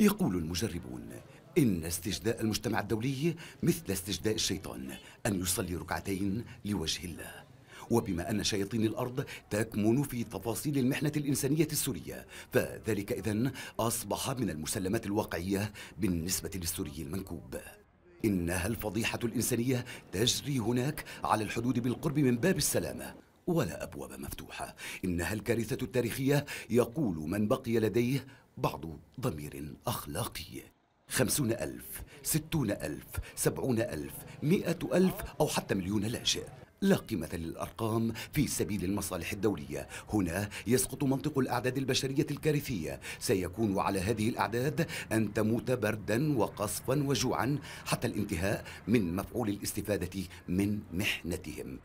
يقول المجربون إن استجداء المجتمع الدولي مثل استجداء الشيطان أن يصلي ركعتين لوجه الله وبما أن شياطين الأرض تكمن في تفاصيل المحنة الإنسانية السورية فذلك إذن أصبح من المسلمات الواقعية بالنسبة للسوري المنكوب إنها الفضيحة الإنسانية تجري هناك على الحدود بالقرب من باب السلامة ولا أبواب مفتوحة إنها الكارثة التاريخية يقول من بقي لديه بعض ضمير أخلاقي خمسون ألف ستون ألف سبعون ألف مئة ألف أو حتى مليون لاجئ لا قيمة للأرقام في سبيل المصالح الدولية هنا يسقط منطق الأعداد البشرية الكارثية سيكون على هذه الأعداد أن تموت بردا وقصفا وجوعا حتى الانتهاء من مفعول الاستفادة من محنتهم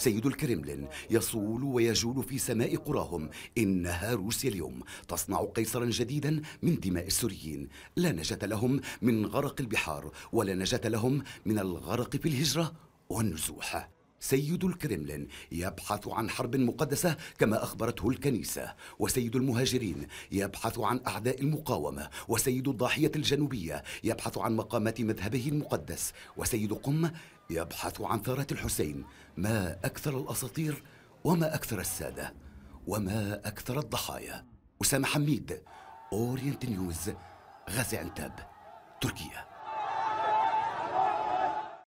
سيد الكرملين يصول ويجول في سماء قراهم إنها روسيا اليوم تصنع قيصرا جديدا من دماء السوريين لا نجاة لهم من غرق البحار ولا نجاة لهم من الغرق في الهجرة والنزوح سيد الكرملين يبحث عن حرب مقدسة كما أخبرته الكنيسة وسيد المهاجرين يبحث عن أعداء المقاومة وسيد الضاحية الجنوبية يبحث عن مقامات مذهبه المقدس وسيد قم يبحث عن ثارة الحسين ما أكثر الأساطير وما أكثر السادة وما أكثر الضحايا أسامة حميد أورينت نيوز غازي عنتاب تركيا